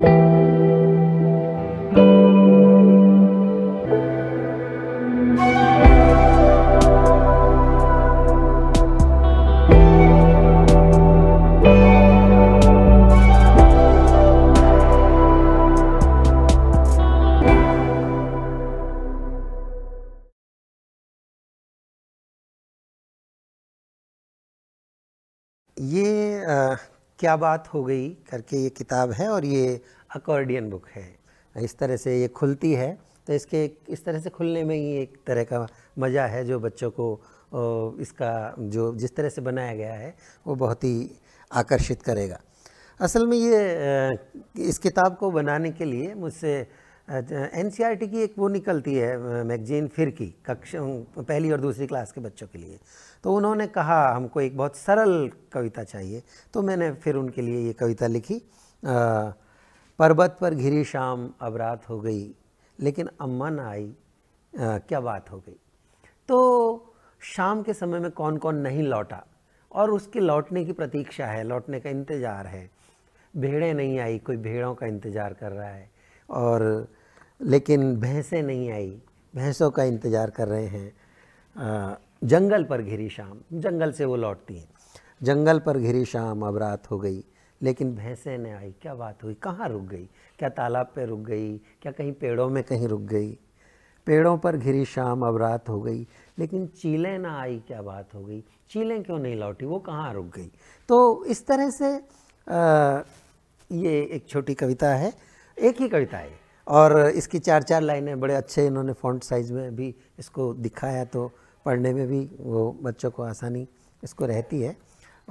ये क्या बात हो गई करके ये किताब है और ये अकॉर्डियन बुक है इस तरह से ये खुलती है तो इसके इस तरह से खुलने में ही एक तरह का मज़ा है जो बच्चों को इसका जो जिस तरह से बनाया गया है वो बहुत ही आकर्षित करेगा असल में ये इस किताब को बनाने के लिए मुझसे एन की एक वो निकलती है मैगजीन फिर की कक्षा पहली और दूसरी क्लास के बच्चों के लिए तो उन्होंने कहा हमको एक बहुत सरल कविता चाहिए तो मैंने फिर उनके लिए ये कविता लिखी पर्वत पर घिरी शाम अब रात हो गई लेकिन अम्मा ना आई आ, क्या बात हो गई तो शाम के समय में कौन कौन नहीं लौटा और उसके लौटने की प्रतीक्षा है लौटने का इंतज़ार है भेड़ें नहीं आई कोई भेड़ों का इंतज़ार कर रहा है और लेकिन भैंसें नहीं आई भैंसों का इंतज़ार कर रहे हैं जंगल पर घिरी शाम जंगल से वो लौटती हैं जंगल पर घिरी शाम अब रात हो गई लेकिन भैंसें न आई क्या बात हुई कहाँ रुक गई क्या तालाब पे रुक गई क्या कहीं पेड़ों में कहीं रुक गई पेड़ों पर घिरी शाम अब रात हो गई लेकिन चीलें ना आई क्या बात हो गई चीलें क्यों नहीं लौटी वो कहाँ रुक गई तो इस तरह से आ, ये एक छोटी कविता है एक ही कविता है और इसकी चार चार लाइनें बड़े अच्छे इन्होंने फॉन्ट साइज़ में भी इसको दिखाया तो पढ़ने में भी वो बच्चों को आसानी इसको रहती है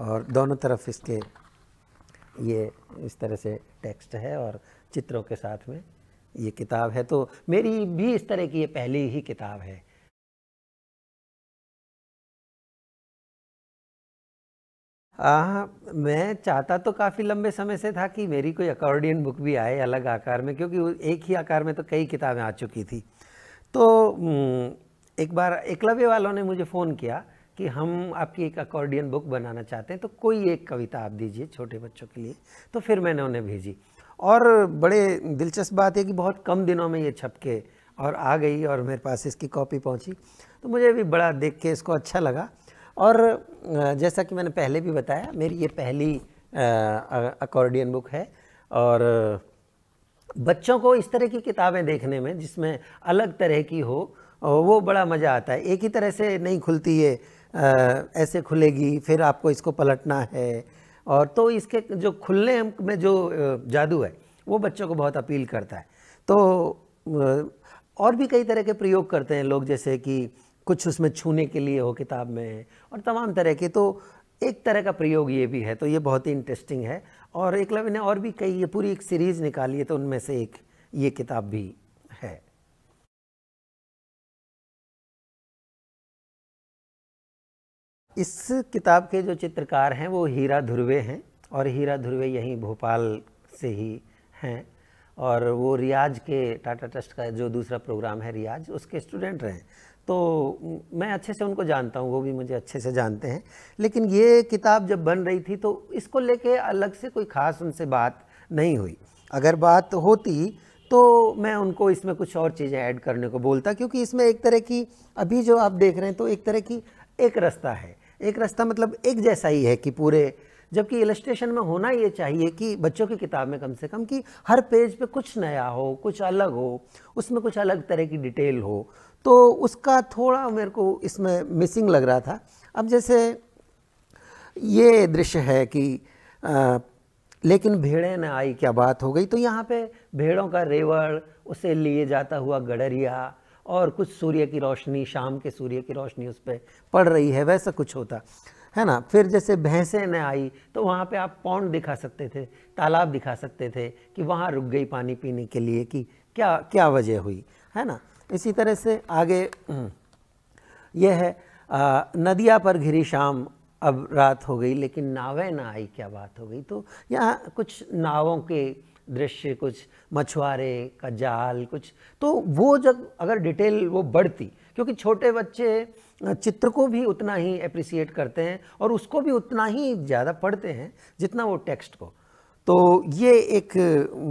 और दोनों तरफ इसके ये इस तरह से टेक्स्ट है और चित्रों के साथ में ये किताब है तो मेरी भी इस तरह की ये पहली ही किताब है आ, मैं चाहता तो काफ़ी लंबे समय से था कि मेरी कोई अकॉर्डियन बुक भी आए अलग आकार में क्योंकि एक ही आकार में तो कई किताबें आ चुकी थी तो हम्म, एक बार एकलव्य वालों ने मुझे फ़ोन किया कि हम आपकी एक अकॉर्डियन बुक बनाना चाहते हैं तो कोई एक कविता आप दीजिए छोटे बच्चों के लिए तो फिर मैंने उन्हें भेजी और बड़े दिलचस्प बात है कि बहुत कम दिनों में ये छप के और आ गई और मेरे पास इसकी कॉपी पहुंची तो मुझे भी बड़ा देख के इसको अच्छा लगा और जैसा कि मैंने पहले भी बताया मेरी ये पहली अकॉर्डियन बुक है और बच्चों को इस तरह की किताबें देखने में जिसमें अलग तरह की हो वो बड़ा मज़ा आता है एक ही तरह से नहीं खुलती है ऐसे खुलेगी फिर आपको इसको पलटना है और तो इसके जो खुलने में जो जादू है वो बच्चों को बहुत अपील करता है तो और भी कई तरह के प्रयोग करते हैं लोग जैसे कि कुछ उसमें छूने के लिए हो किताब में और तमाम तरह के तो एक तरह का प्रयोग ये भी है तो ये बहुत ही इंटरेस्टिंग है और एकलव्य ने और भी कई ये पूरी एक सीरीज़ निकाली है तो उनमें से एक ये किताब भी इस किताब के जो चित्रकार हैं वो हीरा ध्रुवे हैं और हीरा ध्रुवे यहीं भोपाल से ही हैं और वो रियाज के टाटा ट्रस्ट का जो दूसरा प्रोग्राम है रियाज उसके स्टूडेंट रहे तो मैं अच्छे से उनको जानता हूँ वो भी मुझे अच्छे से जानते हैं लेकिन ये किताब जब बन रही थी तो इसको लेके अलग से कोई ख़ास उनसे बात नहीं हुई अगर बात होती तो मैं उनको इसमें कुछ और चीज़ें ऐड करने को बोलता क्योंकि इसमें एक तरह की अभी जो आप देख रहे हैं तो एक तरह की एक रास्ता है एक रास्ता मतलब एक जैसा ही है कि पूरे जबकि इलस्ट्रेशन में होना ये चाहिए कि बच्चों की किताब में कम से कम कि हर पेज पे कुछ नया हो कुछ अलग हो उसमें कुछ अलग तरह की डिटेल हो तो उसका थोड़ा मेरे को इसमें मिसिंग लग रहा था अब जैसे ये दृश्य है कि आ, लेकिन भेड़े न आई क्या बात हो गई तो यहाँ पे भेड़ों का रेवड़ उसे लिए जाता हुआ गडरिया और कुछ सूर्य की रोशनी शाम के सूर्य की रोशनी उस पर पड़ रही है वैसा कुछ होता है ना फिर जैसे भैंसें न आई तो वहाँ पे आप पौंड दिखा सकते थे तालाब दिखा सकते थे कि वहाँ रुक गई पानी पीने के लिए कि क्या क्या वजह हुई है ना इसी तरह से आगे हम्म, यह है आ, नदिया पर घिरी शाम अब रात हो गई लेकिन नावें ना आई क्या बात हो गई तो यहाँ कुछ नावों के दृश्य कुछ मछुआरे का जाल कुछ तो वो जब अगर डिटेल वो बढ़ती क्योंकि छोटे बच्चे चित्र को भी उतना ही अप्रिसिएट करते हैं और उसको भी उतना ही ज़्यादा पढ़ते हैं जितना वो टेक्स्ट को तो ये एक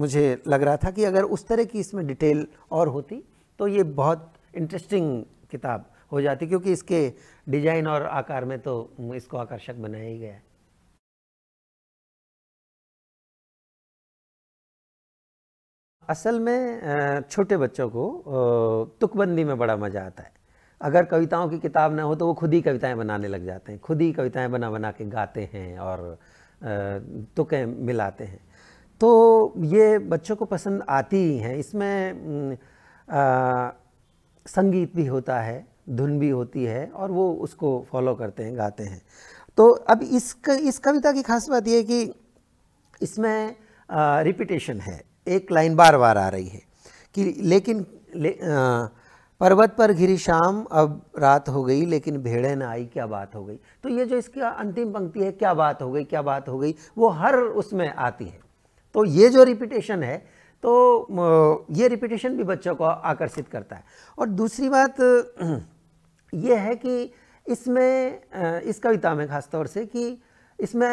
मुझे लग रहा था कि अगर उस तरह की इसमें डिटेल और होती तो ये बहुत इंटरेस्टिंग किताब हो जाती क्योंकि इसके डिजाइन और आकार में तो इसको आकर्षक बनाया ही गया है असल में छोटे बच्चों को तुकबंदी में बड़ा मज़ा आता है अगर कविताओं की किताब ना हो तो वो खुद ही कविताएं बनाने लग जाते हैं खुद ही कविताएं बना बना के गाते हैं और तुकें मिलाते हैं तो ये बच्चों को पसंद आती ही हैं इसमें आ, संगीत भी होता है धुन भी होती है और वो उसको फॉलो करते हैं गाते हैं तो अब इस इस कविता की खास बात यह है कि इसमें रिपीटेशन है एक लाइन बार बार आ रही है कि लेकिन ले, आ, पर्वत पर घिरी शाम अब रात हो गई लेकिन भेड़े न आई क्या बात हो गई तो ये जो इसकी अंतिम पंक्ति है क्या बात हो गई क्या बात हो गई वो हर उसमें आती है तो ये जो रिपीटेशन है तो ये रिपीटेशन भी बच्चों को आकर्षित करता है और दूसरी बात ये है कि इसमें इस कविता में ख़ासतौर से कि इसमें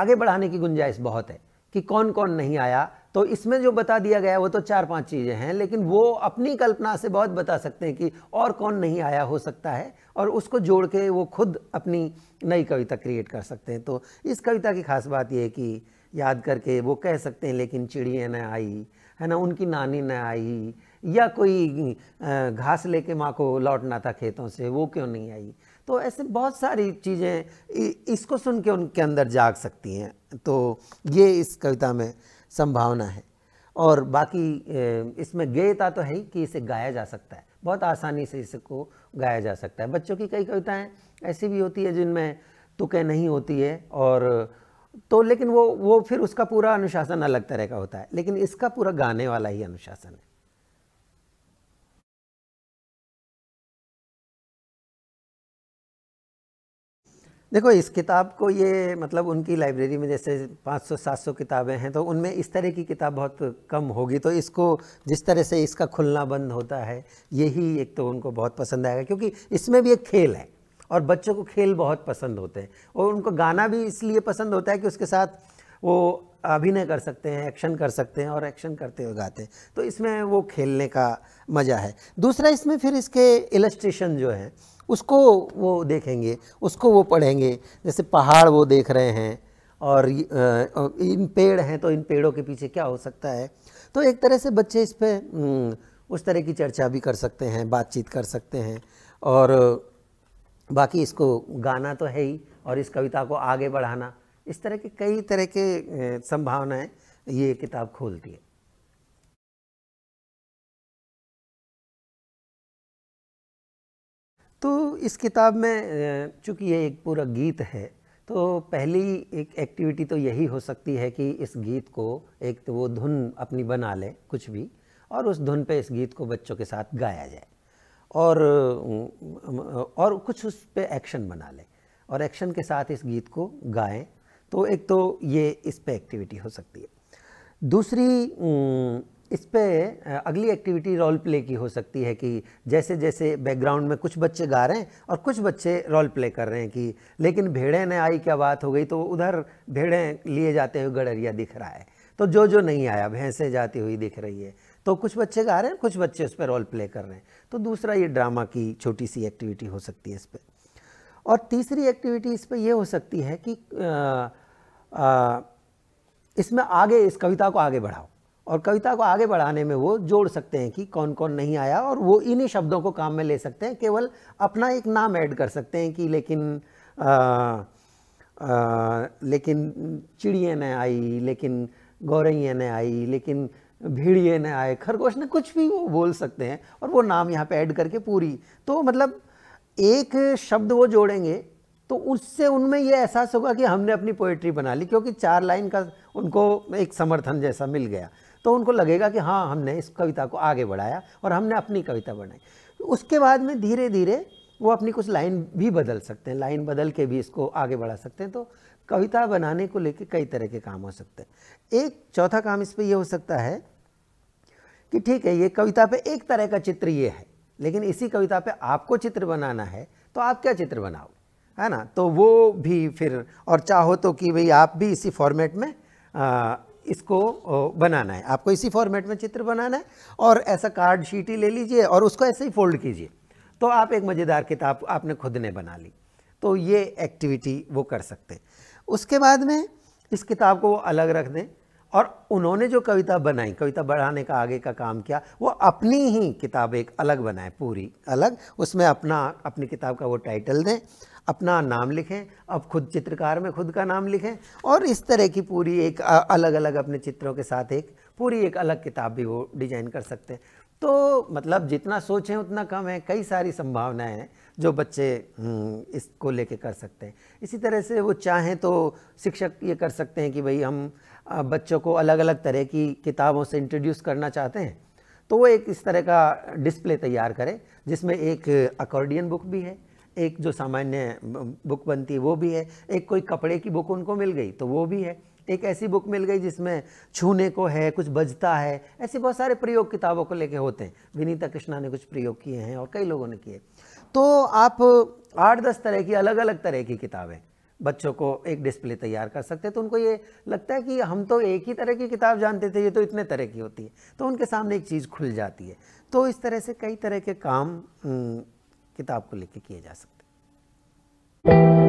आगे बढ़ाने की गुंजाइश बहुत है कि कौन कौन नहीं आया तो इसमें जो बता दिया गया वो तो चार पांच चीज़ें हैं लेकिन वो अपनी कल्पना से बहुत बता सकते हैं कि और कौन नहीं आया हो सकता है और उसको जोड़ के वो खुद अपनी नई कविता क्रिएट कर सकते हैं तो इस कविता की खास बात यह है कि याद करके वो कह सकते हैं लेकिन चिड़िया न आई है ना उनकी नानी न आई या कोई घास लेके माँ को लौटना था खेतों से वो क्यों नहीं आई तो ऐसे बहुत सारी चीज़ें इसको सुन के उनके अंदर जाग सकती हैं तो ये इस कविता में संभावना है और बाकी इसमें गेयता तो है ही कि इसे गाया जा सकता है बहुत आसानी से इसको गाया जा सकता है बच्चों की कई कविताएं ऐसी भी होती है जिनमें तुके नहीं होती है और तो लेकिन वो वो फिर उसका पूरा अनुशासन अलग तरह का होता है लेकिन इसका पूरा गाने वाला ही अनुशासन है देखो इस किताब को ये मतलब उनकी लाइब्रेरी में जैसे 500-700 किताबें हैं तो उनमें इस तरह की किताब बहुत कम होगी तो इसको जिस तरह से इसका खुलना बंद होता है यही एक तो उनको बहुत पसंद आएगा क्योंकि इसमें भी एक खेल है और बच्चों को खेल बहुत पसंद होते हैं और उनको गाना भी इसलिए पसंद होता है कि उसके साथ वो अभिनय कर सकते हैं एक्शन कर सकते हैं और एक्शन करते हुए गाते हैं तो इसमें वो खेलने का मज़ा है दूसरा इसमें फिर इसके इलस्ट्रेशन जो है उसको वो देखेंगे उसको वो पढ़ेंगे जैसे पहाड़ वो देख रहे हैं और इन पेड़ हैं तो इन पेड़ों के पीछे क्या हो सकता है तो एक तरह से बच्चे इस पर हम्म, उस तरह की चर्चा भी कर सकते हैं बातचीत कर सकते हैं और बाकी इसको गाना तो है ही और इस कविता को आगे बढ़ाना इस तरह के कई तरह के संभावनाएं ये किताब खोलती है तो इस किताब में चूंकि ये एक पूरा गीत है तो पहली एक एक्टिविटी तो यही हो सकती है कि इस गीत को एक तो वो धुन अपनी बना ले कुछ भी और उस धुन पे इस गीत को बच्चों के साथ गाया जाए और और कुछ उस पर एक्शन बना ले और एक्शन के साथ इस गीत को गाएं तो एक तो ये इस पर एक्टिविटी हो सकती है दूसरी इस पर अगली एक्टिविटी रोल प्ले की हो सकती है कि जैसे जैसे बैकग्राउंड में कुछ बच्चे गा रहे हैं और कुछ बच्चे रोल प्ले कर रहे हैं कि लेकिन भेड़े ने आई क्या बात हो गई तो उधर भेड़े लिए जाते हुए गडरिया दिख रहा है तो जो जो नहीं आया भैंसें जाती हुई दिख रही है तो कुछ बच्चे गा रहे हैं कुछ बच्चे उस पर रोल प्ले कर रहे हैं तो दूसरा ये ड्रामा की छोटी सी एक्टिविटी हो सकती है इस पर और तीसरी एक्टिविटी इस पर यह हो सकती है कि आ, आ, इसमें आगे इस कविता को आगे बढ़ाओ और कविता को आगे बढ़ाने में वो जोड़ सकते हैं कि कौन कौन नहीं आया और वो इन्हीं शब्दों को काम में ले सकते हैं केवल अपना एक नाम ऐड कर सकते हैं कि लेकिन आ, आ, लेकिन चिड़िए न आई लेकिन गौरैया ने आई लेकिन भीड़िए न आए खरगोश ने कुछ भी वो बोल सकते हैं और वो नाम यहाँ पे ऐड करके पूरी तो मतलब एक शब्द वो जोड़ेंगे तो उससे उनमें ये एहसास होगा कि हमने अपनी पोइट्री बना ली क्योंकि चार लाइन का उनको एक समर्थन जैसा मिल गया तो उनको लगेगा कि हाँ हमने इस कविता को आगे बढ़ाया और हमने अपनी कविता बनाई उसके बाद में धीरे धीरे वो अपनी कुछ लाइन भी बदल सकते हैं लाइन बदल के भी इसको आगे बढ़ा सकते हैं तो कविता बनाने को लेके कई तरह के काम हो सकते हैं एक चौथा काम इस पर यह हो सकता है कि ठीक है ये कविता पे एक तरह का चित्र ये है लेकिन इसी कविता पे आपको चित्र बनाना है तो आप क्या चित्र बनाओ है ना तो वो भी फिर और चाहो तो कि भाई आप भी इसी फॉर्मेट में आ, इसको बनाना है आपको इसी फॉर्मेट में चित्र बनाना है और ऐसा कार्ड शीट ही ले लीजिए और उसको ऐसे ही फोल्ड कीजिए तो आप एक मज़ेदार किताब आपने खुद ने बना ली तो ये एक्टिविटी वो कर सकते उसके बाद में इस किताब को वो अलग रख दें और उन्होंने जो कविता बनाई कविता बढ़ाने का आगे का काम किया वो अपनी ही किताब एक अलग बनाए पूरी अलग उसमें अपना अपनी किताब का वो टाइटल दें अपना नाम लिखें अब खुद चित्रकार में खुद का नाम लिखें और इस तरह की पूरी एक अलग अलग अपने चित्रों के साथ एक पूरी एक अलग किताब भी वो डिजाइन कर सकते हैं तो मतलब जितना सोचें उतना कम है कई सारी संभावनाएं हैं जो बच्चे हम्म, इसको लेके कर सकते हैं इसी तरह से वो चाहें तो शिक्षक ये कर सकते हैं कि भाई हम बच्चों को अलग अलग तरह की किताबों से इंट्रोड्यूस करना चाहते हैं तो वो एक इस तरह का डिस्प्ले तैयार करें जिसमें एक अकॉर्डियन बुक भी है एक जो सामान्य बुक बनती है वो भी है एक कोई कपड़े की बुक उनको मिल गई तो वो भी है एक ऐसी बुक मिल गई जिसमें छूने को है कुछ बजता है ऐसे बहुत सारे प्रयोग किताबों को लेके होते हैं विनीता कृष्णा ने कुछ प्रयोग किए हैं और कई लोगों ने किए तो आप आठ दस तरह की अलग अलग तरह की किताबें बच्चों को एक डिस्प्ले तैयार कर सकते तो उनको ये लगता है कि हम तो एक ही तरह की किताब जानते थे ये तो इतने तरह की होती है तो उनके सामने एक चीज़ खुल जाती है तो इस तरह से कई तरह के काम किताब को लेके किए जा सकते हैं